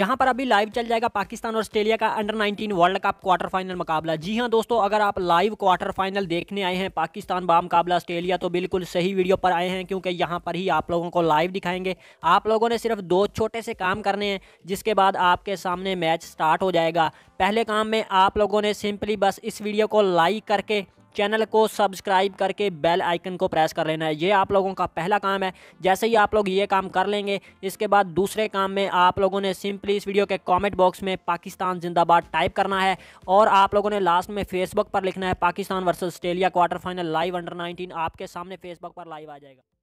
यहाँ पर अभी लाइव चल जाएगा पाकिस्तान और ऑस्ट्रेलिया का under 19 world cup quarter final मुकाबला जी हाँ दोस्तों अगर आप लाइव क्वार्टर फाइनल देखने आए हैं पाकिस्तान बा मुकाबला ऑस्ट्रेलिया तो बिल्कुल सही वीडियो पर आए हैं क्योंकि यहाँ पर ही आप लोगों को लाइव दिखाएंगे आप लोगों ने सिर्फ दो छोटे से काम करने हैं जिसके बाद आपके सामने मैच स्टार्ट हो जाएगा पहले काम में आप लोगों ने सिंपली बस इस वीडियो को लाइक करके चैनल को सब्सक्राइब करके बेल आइकन को प्रेस कर लेना है ये आप लोगों का पहला काम है जैसे ही आप लोग ये काम कर लेंगे इसके बाद दूसरे काम में आप लोगों ने सिंपली इस वीडियो के कमेंट बॉक्स में पाकिस्तान जिंदाबाद टाइप करना है और आप लोगों ने लास्ट में फेसबुक पर लिखना है Pakistan versus Australia quarter final live under nineteen आपके सामने फेसबुक पर लाइव आ जाएगा